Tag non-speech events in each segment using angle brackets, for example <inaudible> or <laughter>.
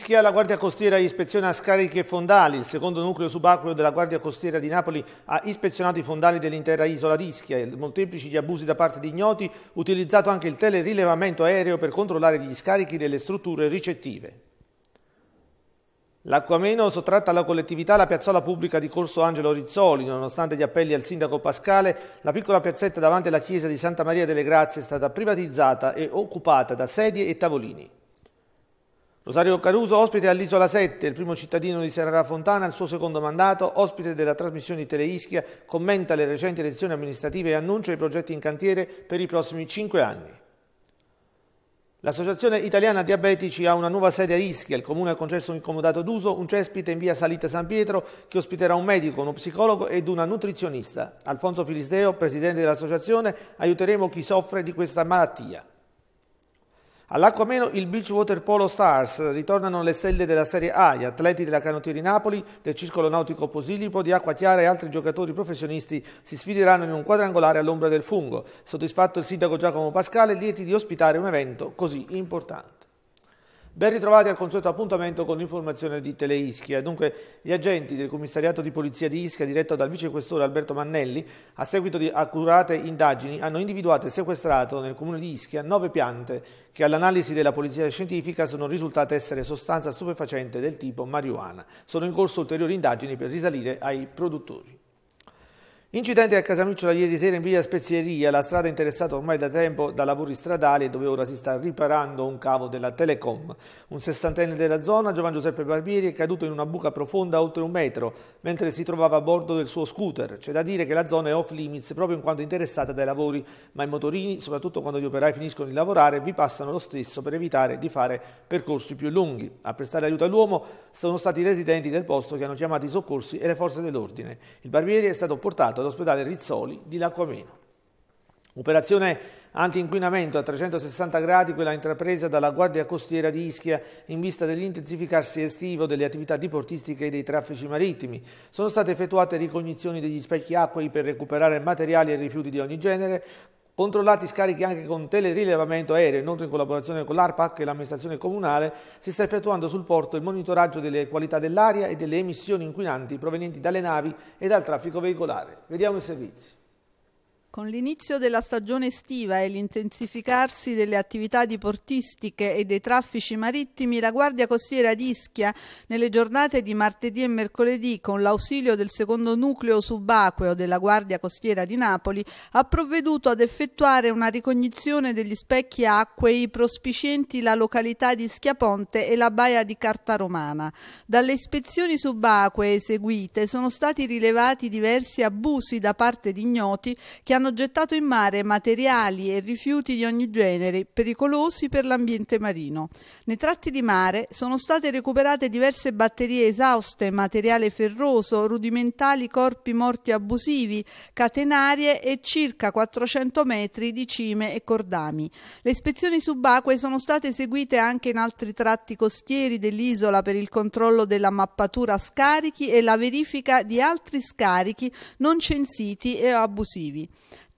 Ischia, la Guardia Costiera ispeziona scariche fondali. Il secondo nucleo subacqueo della Guardia Costiera di Napoli ha ispezionato i fondali dell'intera isola di Ischia. Molteplici gli abusi da parte di ignoti, utilizzato anche il telerilevamento aereo per controllare gli scarichi delle strutture ricettive. L'Acquameno sottratta alla collettività la piazzola pubblica di Corso Angelo Rizzoli. Nonostante gli appelli al sindaco Pascale, la piccola piazzetta davanti alla chiesa di Santa Maria delle Grazie è stata privatizzata e occupata da sedie e tavolini. Rosario Caruso, ospite all'Isola 7, il primo cittadino di Serra Fontana, al suo secondo mandato, ospite della trasmissione di Teleischia, commenta le recenti elezioni amministrative e annuncia i progetti in cantiere per i prossimi cinque anni. L'Associazione Italiana Diabetici ha una nuova sede a Ischia, il Comune ha concesso un incomodato d'uso, un cespite in via Salita San Pietro che ospiterà un medico, uno psicologo ed una nutrizionista. Alfonso Filisteo, presidente dell'associazione, aiuteremo chi soffre di questa malattia. All'Acquameno il Beach Water Polo Stars ritornano le stelle della Serie A, gli atleti della Canottieri Napoli, del Circolo Nautico Posilipo, di Acquachiara e altri giocatori professionisti si sfideranno in un quadrangolare all'ombra del fungo. Soddisfatto il sindaco Giacomo Pascale, lieti di ospitare un evento così importante. Ben ritrovati al consueto appuntamento con l'informazione di Teleischia. Eh, dunque, gli agenti del commissariato di polizia di Ischia, diretto dal vicequestore Alberto Mannelli, a seguito di accurate indagini, hanno individuato e sequestrato nel comune di Ischia nove piante che all'analisi della polizia scientifica sono risultate essere sostanza stupefacente del tipo marijuana. Sono in corso ulteriori indagini per risalire ai produttori. Incidente a Casamicciola ieri sera in via Spezieria, la strada interessata ormai da tempo da lavori stradali dove ora si sta riparando un cavo della Telecom. Un sessantenne della zona, Giovanni Giuseppe Barbieri, è caduto in una buca profonda oltre un metro mentre si trovava a bordo del suo scooter. C'è da dire che la zona è off limits proprio in quanto interessata dai lavori, ma i motorini, soprattutto quando gli operai finiscono di lavorare, vi passano lo stesso per evitare di fare percorsi più lunghi. A prestare aiuto all'uomo sono stati i residenti del posto che hanno chiamato i soccorsi e le forze dell'ordine. Il Barbieri è stato portato ospitato all'ospedale Rizzoli di Lacquameno. Operazione antinquinamento a 360 gradi, quella intrapresa dalla Guardia Costiera di Ischia in vista dell'intensificarsi estivo delle attività diportistiche e dei traffici marittimi. Sono state effettuate ricognizioni degli specchi acquei per recuperare materiali e rifiuti di ogni genere, Controllati scarichi anche con telerilevamento aereo, inoltre in collaborazione con l'ARPAC e l'amministrazione comunale si sta effettuando sul porto il monitoraggio delle qualità dell'aria e delle emissioni inquinanti provenienti dalle navi e dal traffico veicolare. Vediamo i servizi. Con l'inizio della stagione estiva e l'intensificarsi delle attività diportistiche e dei traffici marittimi, la Guardia Costiera di Ischia, nelle giornate di martedì e mercoledì, con l'ausilio del secondo nucleo subacqueo della Guardia Costiera di Napoli, ha provveduto ad effettuare una ricognizione degli specchi acquei prospicienti la località di Schiaponte e la baia di Carta Romana. Dalle ispezioni subacquee eseguite sono stati rilevati diversi abusi da parte di ignoti che hanno hanno gettato in mare materiali e rifiuti di ogni genere, pericolosi per l'ambiente marino. Nei tratti di mare sono state recuperate diverse batterie esauste, materiale ferroso, rudimentali corpi morti abusivi, catenarie e circa 400 metri di cime e cordami. Le ispezioni subacquee sono state eseguite anche in altri tratti costieri dell'isola per il controllo della mappatura scarichi e la verifica di altri scarichi non censiti e abusivi.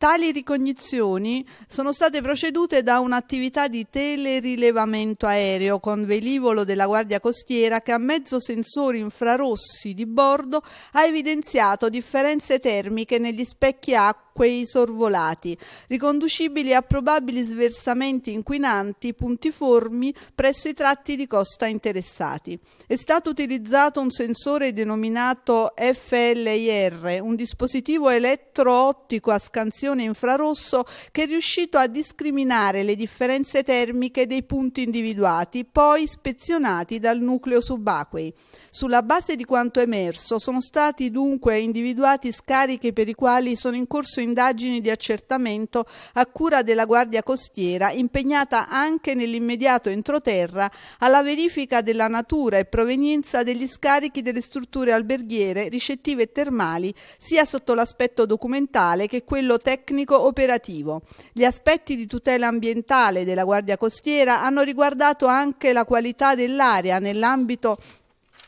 Tali ricognizioni sono state procedute da un'attività di telerilevamento aereo con velivolo della Guardia Costiera che a mezzo sensori infrarossi di bordo ha evidenziato differenze termiche negli specchi acqua quei sorvolati, riconducibili a probabili sversamenti inquinanti puntiformi presso i tratti di costa interessati. È stato utilizzato un sensore denominato FLIR, un dispositivo elettro-ottico a scansione infrarosso che è riuscito a discriminare le differenze termiche dei punti individuati, poi ispezionati dal nucleo subacquei. Sulla base di quanto emerso sono stati dunque individuati scariche per i quali sono in corso processo indagini di accertamento a cura della Guardia Costiera, impegnata anche nell'immediato entroterra alla verifica della natura e provenienza degli scarichi delle strutture alberghiere, ricettive e termali, sia sotto l'aspetto documentale che quello tecnico-operativo. Gli aspetti di tutela ambientale della Guardia Costiera hanno riguardato anche la qualità dell'aria nell'ambito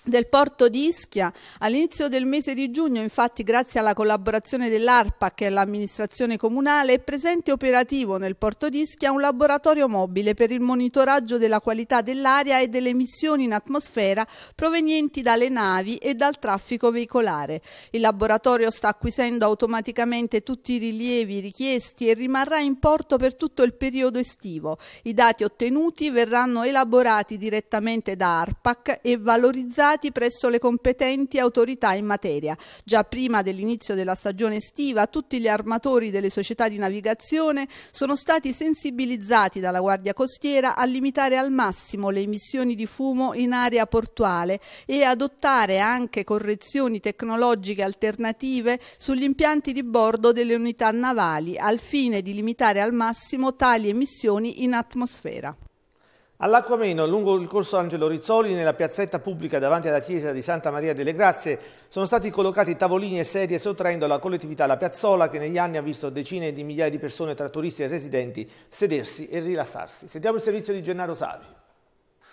del porto di Ischia. All'inizio del mese di giugno, infatti, grazie alla collaborazione dell'ARPAC e l'amministrazione comunale, è presente operativo nel porto di Ischia un laboratorio mobile per il monitoraggio della qualità dell'aria e delle emissioni in atmosfera provenienti dalle navi e dal traffico veicolare. Il laboratorio sta acquisendo automaticamente tutti i rilievi richiesti e rimarrà in porto per tutto il periodo estivo. I dati ottenuti verranno elaborati direttamente da ARPAC e valorizzati denunciati presso le competenti autorità in materia. Già prima dell'inizio della stagione estiva tutti gli armatori delle società di navigazione sono stati sensibilizzati dalla Guardia Costiera a limitare al massimo le emissioni di fumo in area portuale e adottare anche correzioni tecnologiche alternative sugli impianti di bordo delle unità navali al fine di limitare al massimo tali emissioni in atmosfera. All'Acquameno, lungo il corso Angelo Rizzoli, nella piazzetta pubblica davanti alla chiesa di Santa Maria delle Grazie, sono stati collocati tavolini e sedie sottraendo alla collettività la piazzola che negli anni ha visto decine di migliaia di persone tra turisti e residenti sedersi e rilassarsi. Sentiamo il servizio di Gennaro Savi.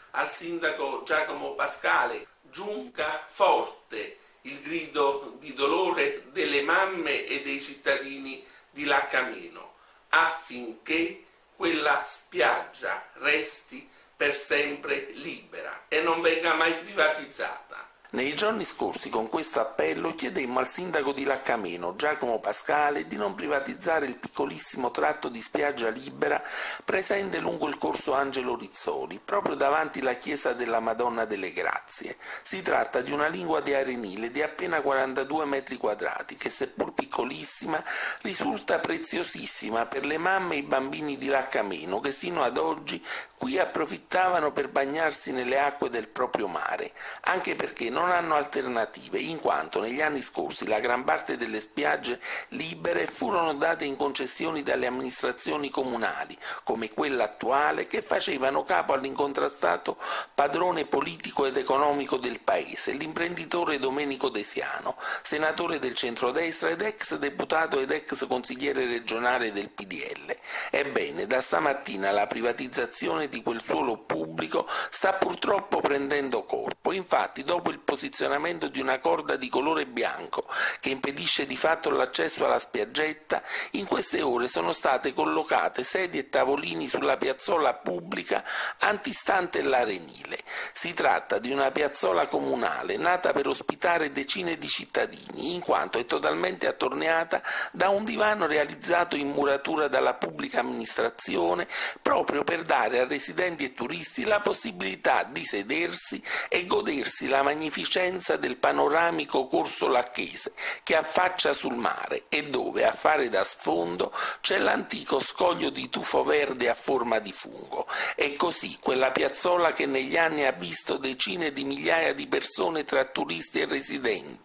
Al sindaco Giacomo Pascale giunca forte il grido di dolore delle mamme e dei cittadini di L'Acquameno affinché quella spiaggia resti per sempre libera e non venga mai privatizzata. Nei giorni scorsi con questo appello chiedemmo al sindaco di Laccameno, Giacomo Pascale, di non privatizzare il piccolissimo tratto di spiaggia libera presente lungo il corso Angelo Rizzoli, proprio davanti la chiesa della Madonna delle Grazie. Si tratta di una lingua di arenile di appena 42 metri quadrati che, seppur piccolissima, risulta preziosissima per le mamme e i bambini di Laccameno che sino ad oggi qui approfittavano per bagnarsi nelle acque del proprio mare, anche perché non non hanno alternative, in quanto negli anni scorsi la gran parte delle spiagge libere furono date in concessioni dalle amministrazioni comunali, come quella attuale, che facevano capo all'incontrastato padrone politico ed economico del paese, l'imprenditore Domenico Desiano, senatore del centrodestra ed ex deputato ed ex consigliere regionale del PDL. Ebbene, da stamattina la privatizzazione di quel suolo pubblico sta purtroppo prendendo corpo. Infatti, dopo il posizionamento di una corda di colore bianco che impedisce di fatto l'accesso alla spiaggetta, in queste ore sono state collocate sedie e tavolini sulla piazzola pubblica antistante l'arenile. Si tratta di una piazzola comunale nata per ospitare decine di cittadini, in quanto è totalmente attorniata da un divano realizzato in muratura dalla pubblica amministrazione proprio per dare a residenti e turisti la possibilità di sedersi e godersi la magnificenza magnificenza del panoramico corso Lacchese che affaccia sul mare e dove, a fare da sfondo, c'è l'antico scoglio di tufo verde a forma di fungo. E così quella piazzola che negli anni ha visto decine di migliaia di persone tra turisti e residenti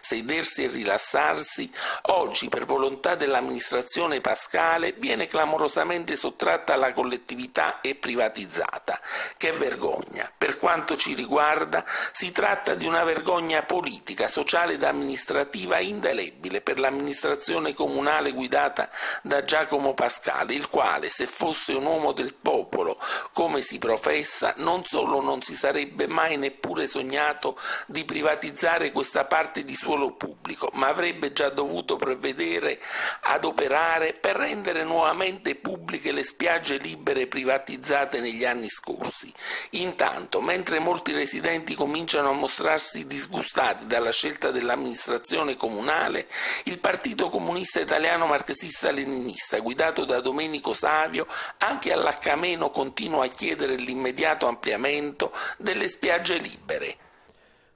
sedersi e rilassarsi, oggi per volontà dell'amministrazione pascale viene clamorosamente sottratta alla collettività e privatizzata. Che vergogna! Per quanto ci riguarda, si tratta tratta di una vergogna politica, sociale ed amministrativa indelebile per l'amministrazione comunale guidata da Giacomo Pascale, il quale, se fosse un uomo del popolo, come si professa, non solo non si sarebbe mai neppure sognato di privatizzare questa parte di suolo pubblico, ma avrebbe già dovuto prevedere ad operare per rendere nuovamente pubbliche le spiagge libere privatizzate negli anni scorsi. Intanto, mentre molti residenti cominciano a mostrare mostrarsi disgustati dalla scelta dell'amministrazione comunale, il Partito Comunista Italiano Marxista-Leninista, guidato da Domenico Savio, anche all'Accameno continua a chiedere l'immediato ampliamento delle spiagge libere.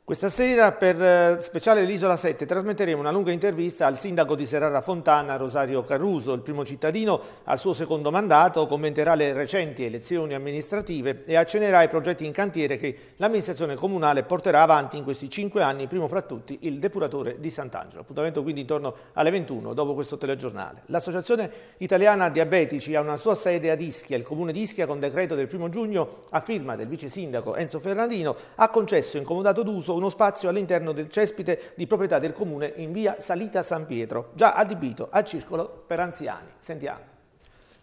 Questa sera per eh, speciale l'Isola 7 trasmetteremo una lunga intervista al sindaco di Serrara Fontana, Rosario Caruso. Il primo cittadino al suo secondo mandato commenterà le recenti elezioni amministrative e accenerà i progetti in cantiere che l'amministrazione comunale porterà avanti in questi cinque anni, primo fra tutti il depuratore di Sant'Angelo. Appuntamento quindi intorno alle 21 dopo questo telegiornale. L'Associazione Italiana Diabetici ha una sua sede ad Ischia. Il comune di Ischia con decreto del primo giugno a firma del vice sindaco Enzo Ferrandino ha concesso in comodato d'uso uno spazio all'interno del cespite di proprietà del comune in via Salita San Pietro, già adibito al circolo per anziani. Sentiamo.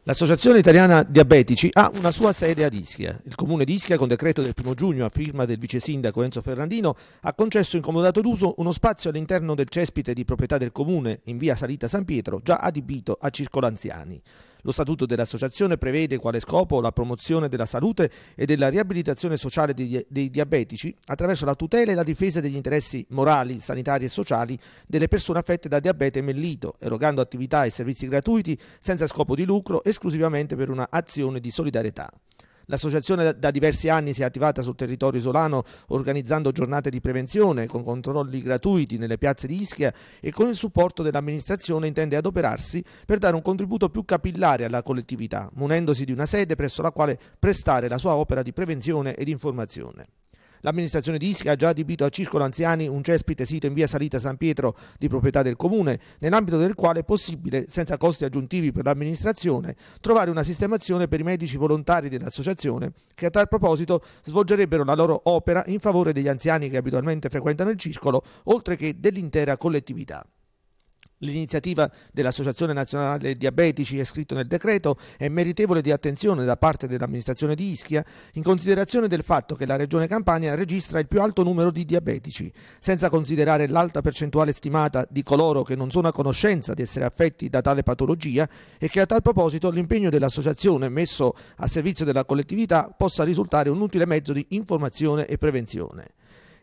L'Associazione Italiana Diabetici ha una sua sede ad Ischia. Il comune di Ischia, con decreto del 1 giugno a firma del vice sindaco Enzo Ferrandino, ha concesso in comodato d'uso uno spazio all'interno del cespite di proprietà del comune in via Salita San Pietro, già adibito a circolo anziani. Lo statuto dell'associazione prevede quale scopo la promozione della salute e della riabilitazione sociale dei, dei diabetici attraverso la tutela e la difesa degli interessi morali, sanitari e sociali delle persone affette da diabete mellito, erogando attività e servizi gratuiti senza scopo di lucro esclusivamente per una azione di solidarietà. L'associazione da diversi anni si è attivata sul territorio isolano organizzando giornate di prevenzione con controlli gratuiti nelle piazze di Ischia e con il supporto dell'amministrazione intende adoperarsi per dare un contributo più capillare alla collettività, munendosi di una sede presso la quale prestare la sua opera di prevenzione ed informazione. L'amministrazione di Ischia ha già adibito a Circolo Anziani un cespite sito in via Salita San Pietro di proprietà del comune, nell'ambito del quale è possibile, senza costi aggiuntivi per l'amministrazione, trovare una sistemazione per i medici volontari dell'associazione che a tal proposito svolgerebbero la loro opera in favore degli anziani che abitualmente frequentano il circolo, oltre che dell'intera collettività. L'iniziativa dell'Associazione Nazionale Diabetici, è scritto nel decreto, è meritevole di attenzione da parte dell'amministrazione di Ischia in considerazione del fatto che la Regione Campania registra il più alto numero di diabetici, senza considerare l'alta percentuale stimata di coloro che non sono a conoscenza di essere affetti da tale patologia e che a tal proposito l'impegno dell'Associazione messo a servizio della collettività possa risultare un utile mezzo di informazione e prevenzione.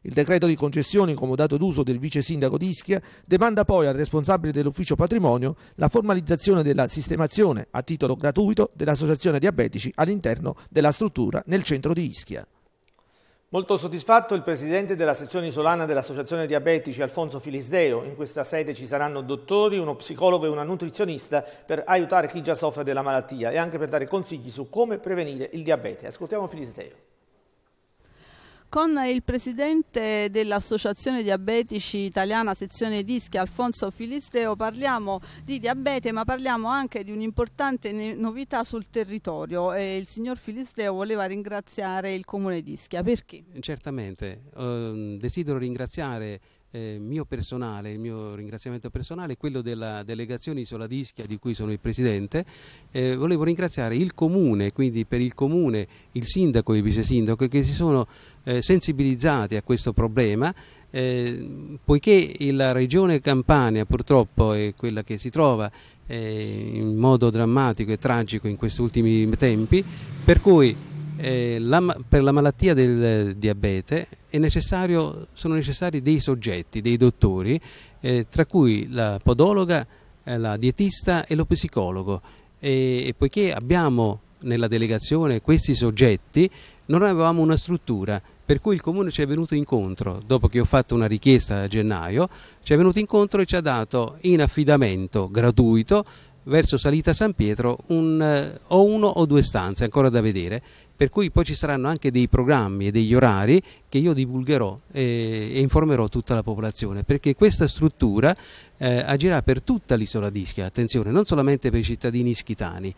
Il decreto di concessione incomodato d'uso del vice sindaco di Ischia demanda poi al responsabile dell'ufficio patrimonio la formalizzazione della sistemazione a titolo gratuito dell'associazione diabetici all'interno della struttura nel centro di Ischia. Molto soddisfatto il presidente della sezione isolana dell'Associazione Diabetici Alfonso Filisdeo. In questa sede ci saranno dottori, uno psicologo e una nutrizionista per aiutare chi già soffre della malattia e anche per dare consigli su come prevenire il diabete. Ascoltiamo Filisdeo con il presidente dell'Associazione Diabetici Italiana sezione dischi Alfonso Filisteo parliamo di diabete ma parliamo anche di un'importante novità sul territorio e il signor Filisteo voleva ringraziare il comune di Ischia perché? Certamente, eh, desidero ringraziare eh, mio personale, il mio ringraziamento personale, quello della delegazione Isola d'Ischia di cui sono il presidente. Eh, volevo ringraziare il comune, quindi per il comune, il sindaco e il vice sindaco che si sono eh, sensibilizzati a questo problema. Eh, poiché la regione Campania purtroppo è quella che si trova eh, in modo drammatico e tragico in questi ultimi tempi, per cui eh, la, per la malattia del diabete sono necessari dei soggetti, dei dottori, eh, tra cui la podologa, eh, la dietista e lo psicologo. E, e poiché abbiamo nella delegazione questi soggetti, non avevamo una struttura, per cui il comune ci è venuto incontro, dopo che ho fatto una richiesta a gennaio, ci è venuto incontro e ci ha dato in affidamento gratuito verso Salita San Pietro un, eh, o uno o due stanze ancora da vedere per cui poi ci saranno anche dei programmi e degli orari che io divulgherò e, e informerò tutta la popolazione perché questa struttura eh, agirà per tutta l'isola d'Ischia, attenzione, non solamente per i cittadini ischitani,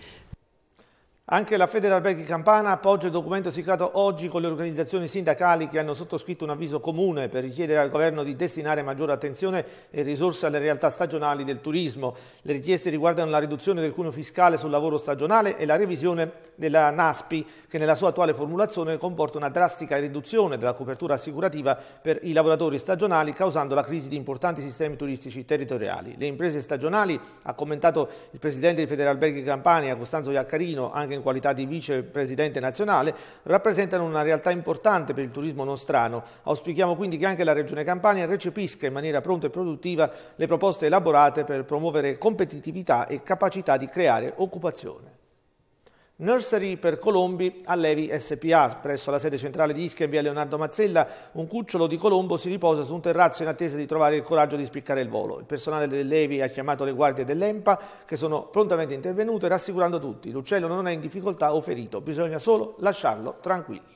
anche la Federalberghi Campana appoggia il documento siglato oggi con le organizzazioni sindacali che hanno sottoscritto un avviso comune per richiedere al governo di destinare maggiore attenzione e risorse alle realtà stagionali del turismo. Le richieste riguardano la riduzione del cuneo fiscale sul lavoro stagionale e la revisione della NASPI che nella sua attuale formulazione comporta una drastica riduzione della copertura assicurativa per i lavoratori stagionali causando la crisi di importanti sistemi turistici territoriali. Le imprese stagionali, ha commentato il presidente di Federalberghi Campania Costanzo Iaccarino, anche in in qualità di vicepresidente nazionale, rappresentano una realtà importante per il turismo nostrano. Auspichiamo quindi che anche la Regione Campania recepisca in maniera pronta e produttiva le proposte elaborate per promuovere competitività e capacità di creare occupazione. Nursery per Colombi a Levi SPA. Presso la sede centrale di Ischia in via Leonardo Mazzella, un cucciolo di Colombo si riposa su un terrazzo in attesa di trovare il coraggio di spiccare il volo. Il personale del Levi ha chiamato le guardie dell'EMPA che sono prontamente intervenute rassicurando tutti. L'uccello non è in difficoltà o ferito, bisogna solo lasciarlo tranquillo.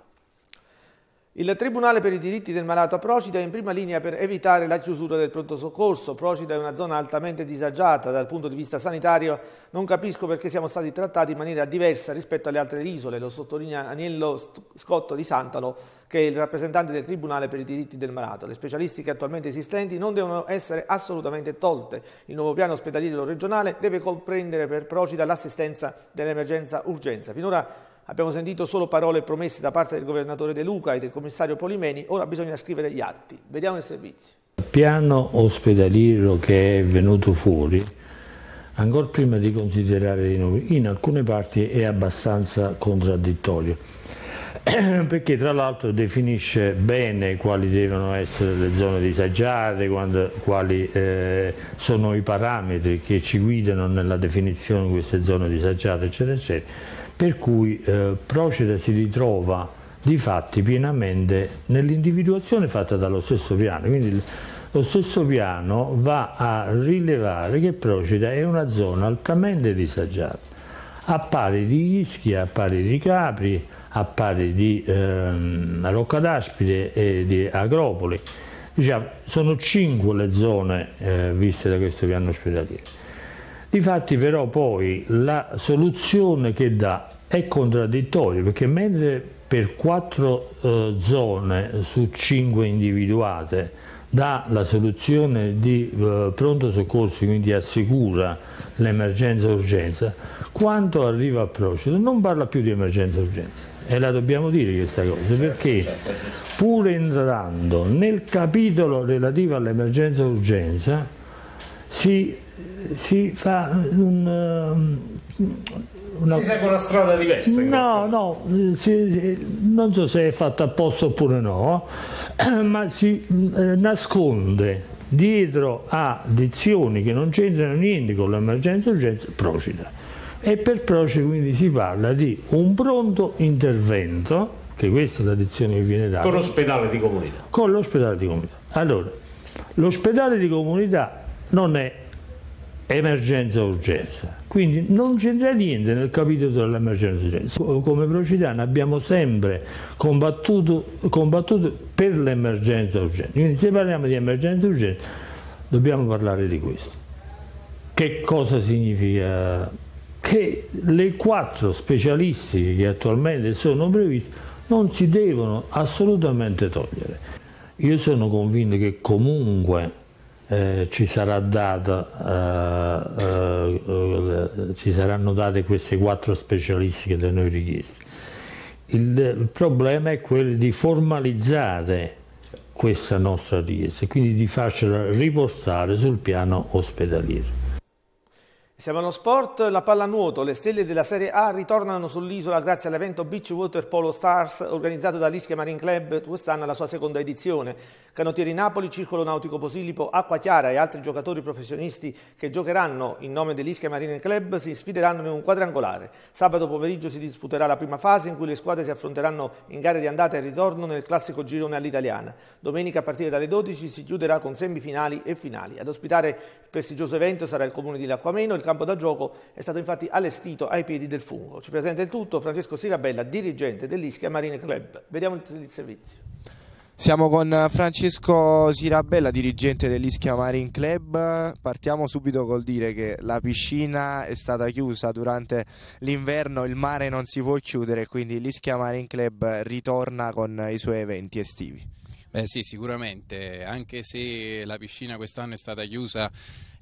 Il Tribunale per i diritti del malato a Procida è in prima linea per evitare la chiusura del pronto soccorso. Procida è una zona altamente disagiata dal punto di vista sanitario. Non capisco perché siamo stati trattati in maniera diversa rispetto alle altre isole, lo sottolinea Aniello Scotto di Santalo, che è il rappresentante del Tribunale per i diritti del malato. Le specialistiche attualmente esistenti non devono essere assolutamente tolte. Il nuovo piano ospedaliero regionale deve comprendere per Procida l'assistenza dell'emergenza urgenza. Finora Abbiamo sentito solo parole e promesse da parte del governatore De Luca e del commissario Polimeni, ora bisogna scrivere gli atti. Vediamo il servizio. Il piano ospedaliero che è venuto fuori, ancora prima di considerare i nomi, in alcune parti è abbastanza contraddittorio, <clears throat> perché tra l'altro definisce bene quali devono essere le zone disagiate, quali eh, sono i parametri che ci guidano nella definizione di queste zone disagiate, eccetera, eccetera per cui eh, Procida si ritrova di fatti pienamente nell'individuazione fatta dallo stesso piano, quindi lo stesso piano va a rilevare che Procida è una zona altamente disagiata, a pari di Ischia, a pari di Capri, a pari di ehm, Rocca d'Aspide e di Agropoli. Diciamo, sono cinque le zone eh, viste da questo piano ospedaliero Difatti però poi la soluzione che dà è contraddittoria perché mentre per quattro eh, zone su cinque individuate dà la soluzione di eh, pronto soccorso, quindi assicura l'emergenza-urgenza, quando arriva a procedere non parla più di emergenza-urgenza e la dobbiamo dire questa cosa perché pur entrando nel capitolo relativo all'emergenza urgenza si si fa un... Um, una... Si segue una strada diversa? No, no, si, non so se è fatta apposta oppure no, <clears throat> ma si eh, nasconde dietro a dizioni che non c'entrano niente con l'emergenza urgenza procida. E per procida quindi si parla di un pronto intervento, che questa è la dizione che viene data. Con l'ospedale di comunità. Con l'ospedale di comunità. Allora, l'ospedale di comunità non è emergenza-urgenza. Quindi non c'entra niente nel capitolo dell'emergenza-urgenza. Come Procitano abbiamo sempre combattuto, combattuto per l'emergenza-urgenza. Quindi se parliamo di emergenza-urgenza dobbiamo parlare di questo. Che cosa significa? Che le quattro specialistiche che attualmente sono previste non si devono assolutamente togliere. Io sono convinto che comunque eh, ci, data, eh, eh, ci, saranno date queste quattro specialistiche da noi richieste. Il, il, problema è quello di formalizzare questa nostra richiesta, quindi di farcela riportare sul piano ospedaliero. Siamo allo sport, la pallanuoto, le stelle della Serie A ritornano sull'isola grazie all'evento Beach Water Polo Stars organizzato dall'Ischia Marine Club, quest'anno alla sua seconda edizione. Canottieri Napoli, Circolo Nautico Posillipo, Acqua Chiara e altri giocatori professionisti che giocheranno in nome dell'Ischia Marine Club si sfideranno in un quadrangolare. Sabato pomeriggio si disputerà la prima fase in cui le squadre si affronteranno in gare di andata e ritorno nel classico girone all'italiana. Domenica a partire dalle 12 si chiuderà con semifinali e finali. Ad ospitare il prestigioso evento sarà il comune di Lacquameno, il campo campo da gioco è stato infatti allestito ai piedi del fungo. Ci presenta il tutto Francesco Sirabella, dirigente dell'Ischia Marine Club. Vediamo il servizio. Siamo con Francesco Sirabella, dirigente dell'Ischia Marine Club. Partiamo subito col dire che la piscina è stata chiusa durante l'inverno, il mare non si può chiudere, quindi l'Ischia Marine Club ritorna con i suoi eventi estivi. Beh sì, sicuramente, anche se la piscina quest'anno è stata chiusa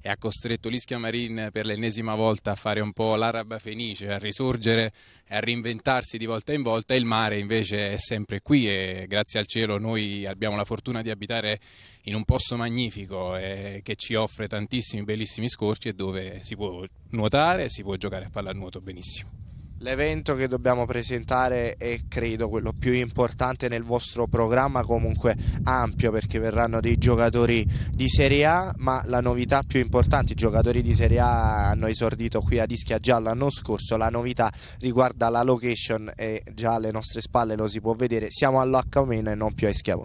e ha costretto l'Ischia Marine per l'ennesima volta a fare un po' l'araba fenice, a risorgere e a reinventarsi di volta in volta. Il mare invece è sempre qui e grazie al cielo noi abbiamo la fortuna di abitare in un posto magnifico eh, che ci offre tantissimi bellissimi scorci e dove si può nuotare e si può giocare a pallanuoto benissimo. L'evento che dobbiamo presentare è credo quello più importante nel vostro programma, comunque ampio perché verranno dei giocatori di Serie A, ma la novità più importante, i giocatori di Serie A hanno esordito qui a Ischia già l'anno scorso, la novità riguarda la location e già alle nostre spalle lo si può vedere, siamo all'H- e non più a Ischia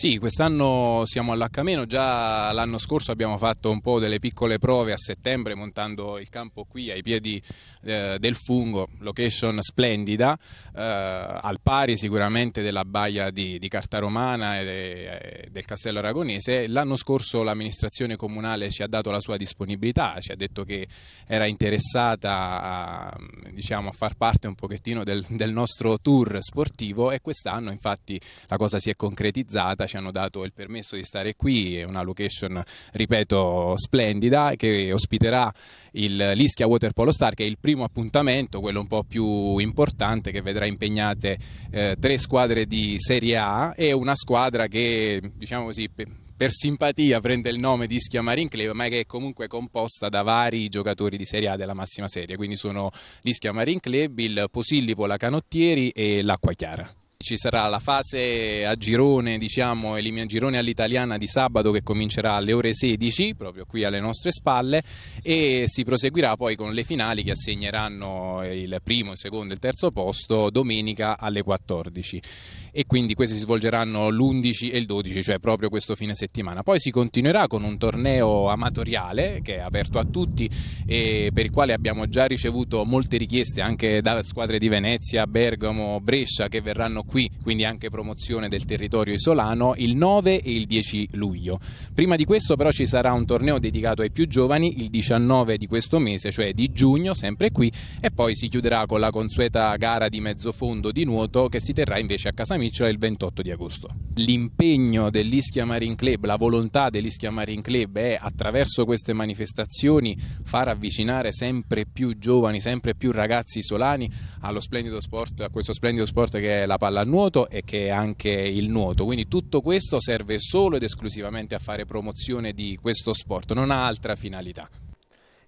sì, quest'anno siamo all'H-, già l'anno scorso abbiamo fatto un po' delle piccole prove a settembre montando il campo qui ai piedi eh, del fungo, location splendida, eh, al pari sicuramente della baia di, di Cartaromana e, e del Castello Aragonese. L'anno scorso l'amministrazione comunale ci ha dato la sua disponibilità, ci ha detto che era interessata a, diciamo, a far parte un pochettino del, del nostro tour sportivo e quest'anno infatti la cosa si è concretizzata ci hanno dato il permesso di stare qui, è una location, ripeto, splendida che ospiterà l'Ischia Water Polo Star che è il primo appuntamento, quello un po' più importante che vedrà impegnate eh, tre squadre di Serie A e una squadra che, diciamo così, per simpatia prende il nome di Ischia Marine Club, ma che è comunque composta da vari giocatori di Serie A della massima serie. Quindi sono l'Ischia Marine Club, il Posillipo, la Canottieri e l'Acqua Chiara. Ci sarà la fase a girone, diciamo, elimina girone all'italiana di sabato che comincerà alle ore 16, proprio qui alle nostre spalle, e si proseguirà poi con le finali che assegneranno il primo, il secondo e il terzo posto domenica alle 14 e quindi questi si svolgeranno l'11 e il 12, cioè proprio questo fine settimana. Poi si continuerà con un torneo amatoriale che è aperto a tutti e per il quale abbiamo già ricevuto molte richieste anche da squadre di Venezia, Bergamo, Brescia che verranno qui, quindi anche promozione del territorio isolano il 9 e il 10 luglio. Prima di questo però ci sarà un torneo dedicato ai più giovani il 19 di questo mese, cioè di giugno, sempre qui e poi si chiuderà con la consueta gara di mezzofondo di nuoto che si terrà invece a Casamiglia Amicciola il 28 di agosto. L'impegno dell'Ischia Marine Club, la volontà dell'Ischia Marine Club è attraverso queste manifestazioni far avvicinare sempre più giovani, sempre più ragazzi solani allo splendido sport, a questo splendido sport che è la pallanuoto e che è anche il nuoto. Quindi tutto questo serve solo ed esclusivamente a fare promozione di questo sport, non ha altra finalità.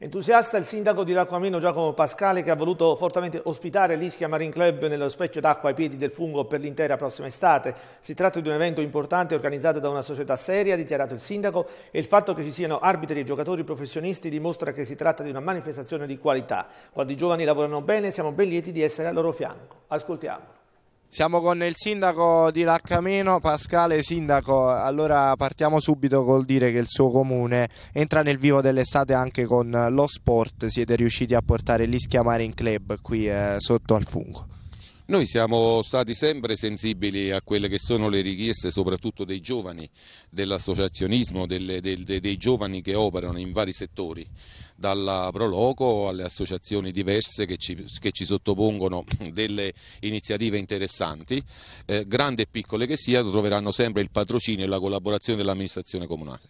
Entusiasta il sindaco di Lacquamino Giacomo Pascale che ha voluto fortemente ospitare l'Ischia Marine Club nello specchio d'acqua ai piedi del fungo per l'intera prossima estate. Si tratta di un evento importante organizzato da una società seria, ha dichiarato il sindaco, e il fatto che ci siano arbitri e giocatori professionisti dimostra che si tratta di una manifestazione di qualità. Quando i giovani lavorano bene siamo ben lieti di essere al loro fianco. Ascoltiamolo. Siamo con il sindaco di Laccameno, Pascale Sindaco, allora partiamo subito col dire che il suo comune entra nel vivo dell'estate anche con lo sport, siete riusciti a portare l'Ischia Marine Club qui eh, sotto al fungo. Noi siamo stati sempre sensibili a quelle che sono le richieste soprattutto dei giovani, dell'associazionismo, dei, dei giovani che operano in vari settori dalla Proloco alle associazioni diverse che ci, che ci sottopongono <clears throat> delle iniziative interessanti, eh, grandi e piccole che siano, troveranno sempre il patrocinio e la collaborazione dell'amministrazione comunale.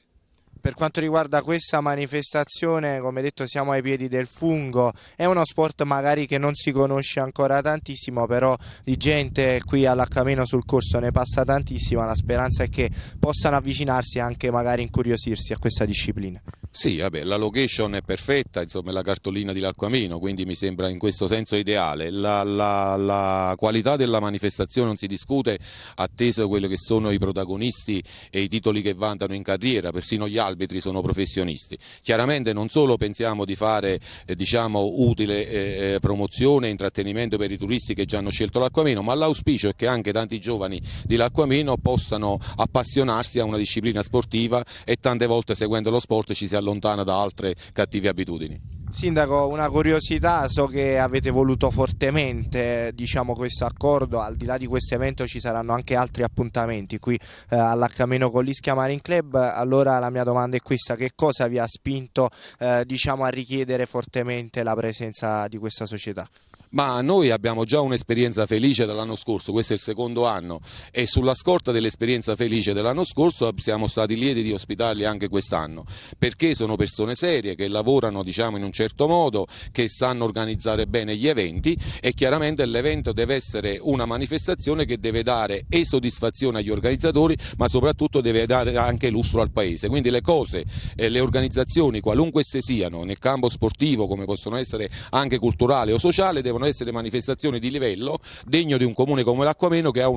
Per quanto riguarda questa manifestazione, come detto siamo ai piedi del fungo, è uno sport magari che non si conosce ancora tantissimo, però di gente qui all'Accameno sul corso ne passa tantissima, la speranza è che possano avvicinarsi e anche magari incuriosirsi a questa disciplina. Sì, vabbè, la location è perfetta, insomma, è la cartolina di L'Acquamino, quindi mi sembra in questo senso ideale. La, la, la, qualità della manifestazione non si discute, atteso quello che sono i protagonisti e i titoli che vantano in carriera, persino gli arbitri sono professionisti. Chiaramente non solo pensiamo di fare eh, diciamo, utile eh, eh promozione e intrattenimento per i turisti che già hanno scelto L'Acquamino, ma l'auspicio è che anche tanti giovani di L'Acquamino possano appassionarsi a una disciplina sportiva e tante volte seguendo lo sport ci si allontana da altre cattive abitudini. Sindaco, una curiosità, so che avete voluto fortemente diciamo, questo accordo, al di là di questo evento ci saranno anche altri appuntamenti qui eh, all'Accameno con l'Ischia Marine Club, allora la mia domanda è questa, che cosa vi ha spinto eh, diciamo, a richiedere fortemente la presenza di questa società? ma noi abbiamo già un'esperienza felice dall'anno scorso, questo è il secondo anno e sulla scorta dell'esperienza felice dell'anno scorso siamo stati lieti di ospitarli anche quest'anno, perché sono persone serie che lavorano diciamo, in un certo modo, che sanno organizzare bene gli eventi e chiaramente l'evento deve essere una manifestazione che deve dare e soddisfazione agli organizzatori, ma soprattutto deve dare anche lustro al paese. Quindi le cose, eh, le organizzazioni, qualunque esse siano, nel campo sportivo come possono essere anche culturale o sociale, devono devono essere manifestazioni di livello degno di un comune come l'Acquameno che ha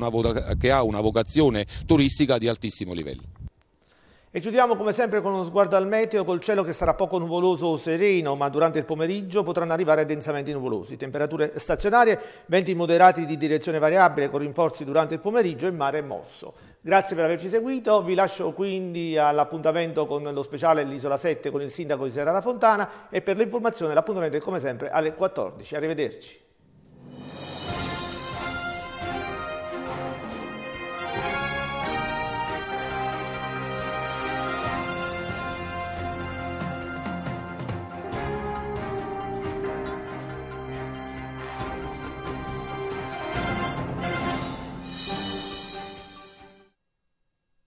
una vocazione turistica di altissimo livello. E chiudiamo come sempre con uno sguardo al meteo, col cielo che sarà poco nuvoloso o sereno, ma durante il pomeriggio potranno arrivare densamente nuvolosi. Temperature stazionarie, venti moderati di direzione variabile con rinforzi durante il pomeriggio e mare mosso. Grazie per averci seguito, vi lascio quindi all'appuntamento con lo speciale L'Isola 7 con il sindaco di Serra La Fontana e per l'informazione l'appuntamento è come sempre alle 14. Arrivederci.